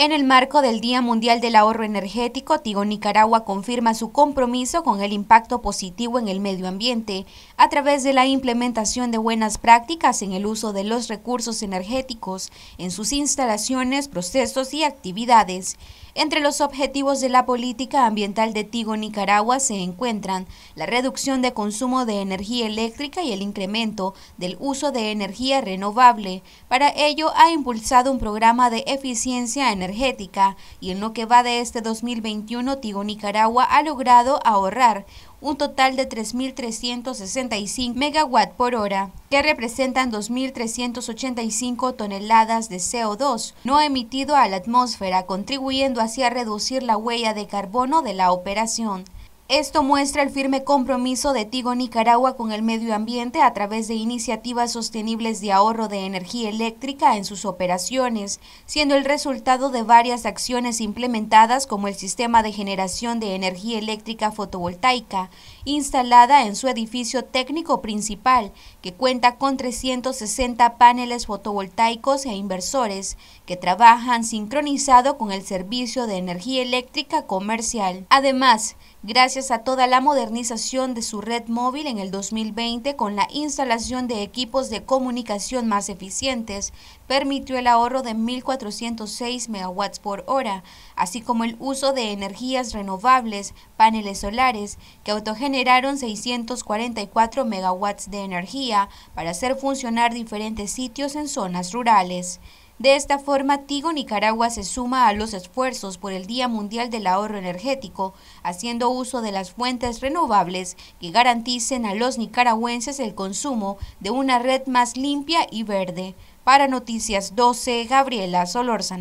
En el marco del Día Mundial del Ahorro Energético, Tigo Nicaragua confirma su compromiso con el impacto positivo en el medio ambiente a través de la implementación de buenas prácticas en el uso de los recursos energéticos en sus instalaciones, procesos y actividades. Entre los objetivos de la política ambiental de Tigo Nicaragua se encuentran la reducción de consumo de energía eléctrica y el incremento del uso de energía renovable. Para ello ha impulsado un programa de eficiencia energética energética y en lo que va de este 2021 Tigo Nicaragua ha logrado ahorrar un total de 3.365 megawatt por hora, que representan 2.385 toneladas de CO2 no emitido a la atmósfera, contribuyendo así a reducir la huella de carbono de la operación. Esto muestra el firme compromiso de Tigo Nicaragua con el medio ambiente a través de iniciativas sostenibles de ahorro de energía eléctrica en sus operaciones, siendo el resultado de varias acciones implementadas como el sistema de generación de energía eléctrica fotovoltaica, instalada en su edificio técnico principal, que cuenta con 360 paneles fotovoltaicos e inversores que trabajan sincronizado con el servicio de energía eléctrica comercial. Además, gracias a toda la modernización de su red móvil en el 2020 con la instalación de equipos de comunicación más eficientes, permitió el ahorro de 1.406 megawatts por hora, así como el uso de energías renovables, paneles solares, que autogeneraron 644 megawatts de energía para hacer funcionar diferentes sitios en zonas rurales. De esta forma, Tigo Nicaragua se suma a los esfuerzos por el Día Mundial del Ahorro Energético, haciendo uso de las fuentes renovables que garanticen a los nicaragüenses el consumo de una red más limpia y verde. Para Noticias 12, Gabriela Solórzano.